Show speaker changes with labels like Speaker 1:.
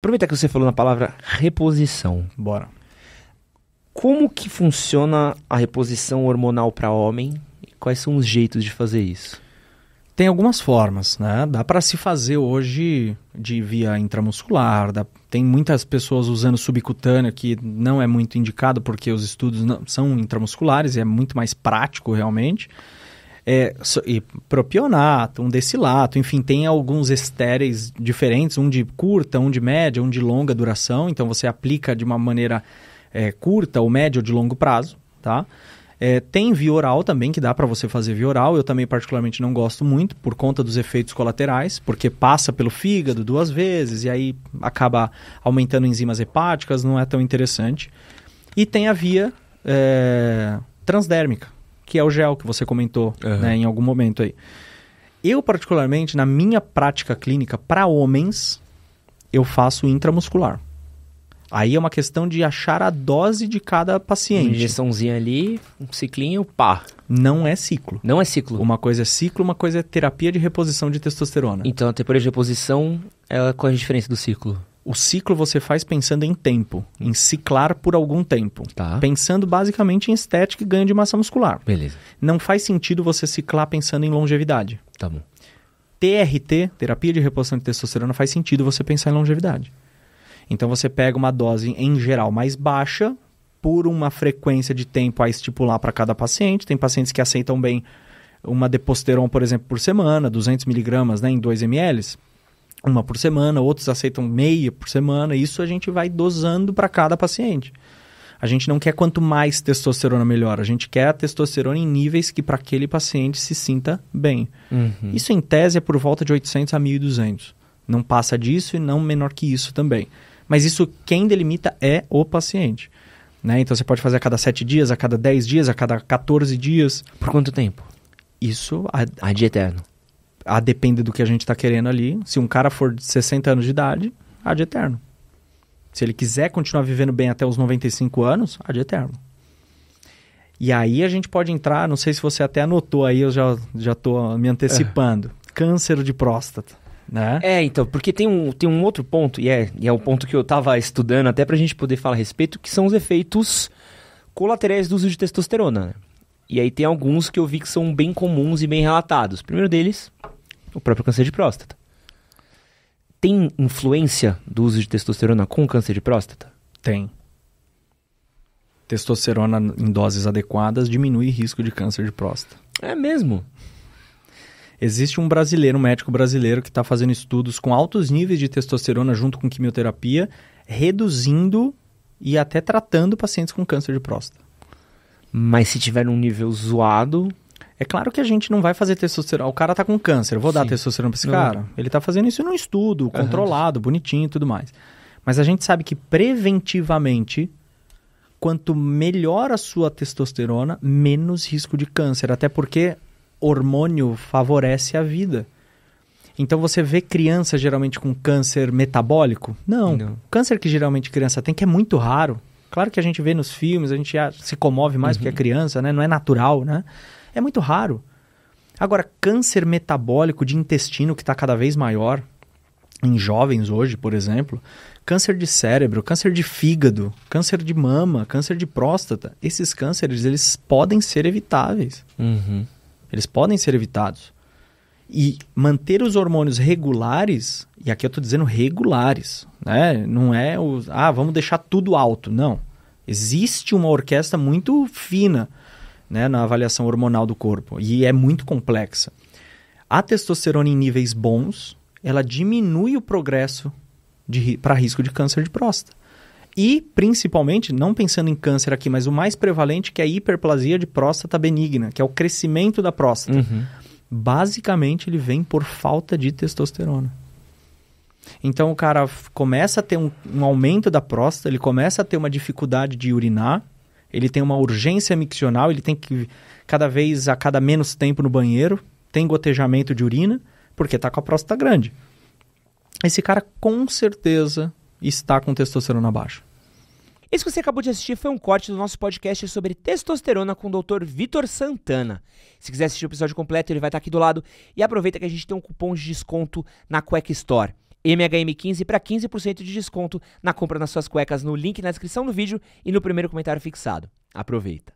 Speaker 1: Aproveitar que você falou na palavra reposição. Bora. Como que funciona
Speaker 2: a reposição hormonal para homem? Quais são os jeitos de fazer isso? Tem algumas formas, né? Dá para se fazer hoje de via intramuscular, dá... tem muitas pessoas usando subcutâneo que não é muito indicado porque os estudos não... são intramusculares e é muito mais prático realmente. É, so, e propionato, um decilato, enfim, tem alguns estéreis diferentes, um de curta, um de média, um de longa duração. Então você aplica de uma maneira é, curta, ou média ou de longo prazo, tá? É, tem via oral também, que dá para você fazer via oral. Eu também, particularmente, não gosto muito por conta dos efeitos colaterais, porque passa pelo fígado duas vezes e aí acaba aumentando enzimas hepáticas, não é tão interessante. E tem a via é, transdérmica, que é o gel que você comentou uhum. né, em algum momento aí. Eu, particularmente, na minha prática clínica, para homens, eu faço intramuscular. Aí é uma questão de achar a dose de cada paciente. Uma injeçãozinha ali, um ciclinho, pá. Não é ciclo. Não é ciclo. Uma coisa é ciclo, uma coisa é terapia de reposição de testosterona. Então, a terapia de reposição, ela, qual é a diferença do ciclo? o ciclo você faz pensando em tempo, em ciclar por algum tempo. Tá. Pensando basicamente em estética e ganho de massa muscular. Beleza. Não faz sentido você ciclar pensando em longevidade. Tá bom. TRT, terapia de reposição de testosterona, faz sentido você pensar em longevidade. Então você pega uma dose em geral mais baixa, por uma frequência de tempo a estipular para cada paciente. Tem pacientes que aceitam bem uma deposteron, por exemplo, por semana, 200 miligramas né, em 2 ml uma por semana, outros aceitam meia por semana, isso a gente vai dosando para cada paciente. A gente não quer quanto mais testosterona melhor, a gente quer a testosterona em níveis que para aquele paciente se sinta bem. Uhum. Isso em tese é por volta de 800 a 1200. Não passa disso e não menor que isso também. Mas isso quem delimita é o paciente. Né? Então você pode fazer a cada 7 dias, a cada 10 dias, a cada 14 dias. Por quanto tempo? Isso. A, a de é eterno a depender do que a gente está querendo ali, se um cara for de 60 anos de idade, há de eterno. Se ele quiser continuar vivendo bem até os 95 anos, há de eterno. E aí a gente pode entrar, não sei se você até anotou aí, eu já já me antecipando. É. Câncer de próstata, né? É, então, porque tem um, tem um outro ponto, e é, e é
Speaker 1: o ponto que eu estava estudando até para a gente poder falar a respeito, que são os efeitos colaterais do uso de testosterona. E aí tem alguns que eu vi que são bem comuns e bem relatados. primeiro deles o próprio câncer de próstata. Tem influência do uso de
Speaker 2: testosterona com câncer de próstata? Tem. Testosterona em doses adequadas diminui risco de câncer de próstata. É mesmo? Existe um brasileiro, um médico brasileiro, que está fazendo estudos com altos níveis de testosterona junto com quimioterapia, reduzindo e até tratando pacientes com câncer de próstata. Mas se tiver um nível zoado, é claro que a gente não vai fazer testosterona. O cara tá com câncer, eu vou Sim. dar testosterona pra esse cara. Ele tá fazendo isso num estudo, uhum. controlado, bonitinho e tudo mais. Mas a gente sabe que preventivamente, quanto melhor a sua testosterona, menos risco de câncer. Até porque hormônio favorece a vida. Então você vê criança geralmente com câncer metabólico? Não. não. Câncer que geralmente criança tem, que é muito raro. Claro que a gente vê nos filmes, a gente se comove mais uhum. porque é criança, né? Não é natural, né? É muito raro. Agora, câncer metabólico de intestino, que está cada vez maior em jovens hoje, por exemplo, câncer de cérebro, câncer de fígado, câncer de mama, câncer de próstata, esses cânceres, eles podem ser evitáveis. Uhum. Eles podem ser evitados. E manter os hormônios regulares, e aqui eu estou dizendo regulares, né? Não é o, ah, vamos deixar tudo alto. Não. Existe uma orquestra muito fina né, na avaliação hormonal do corpo. E é muito complexa. A testosterona em níveis bons, ela diminui o progresso para risco de câncer de próstata. E, principalmente, não pensando em câncer aqui, mas o mais prevalente que é a hiperplasia de próstata benigna, que é o crescimento da próstata. Uhum. Basicamente, ele vem por falta de testosterona. Então, o cara começa a ter um, um aumento da próstata, ele começa a ter uma dificuldade de urinar, ele tem uma urgência miccional, ele tem que cada vez a cada menos tempo no banheiro, tem gotejamento de urina, porque está com a próstata grande. Esse cara com certeza está com testosterona baixa.
Speaker 1: Esse que você acabou de assistir foi um corte do nosso podcast sobre testosterona com o Dr. Vitor Santana. Se quiser assistir o episódio completo, ele vai estar aqui do lado e aproveita que a gente tem um cupom de desconto na Quack Store. MHM15 para 15% de desconto na compra nas suas cuecas no link na descrição do vídeo e no primeiro comentário fixado. Aproveita!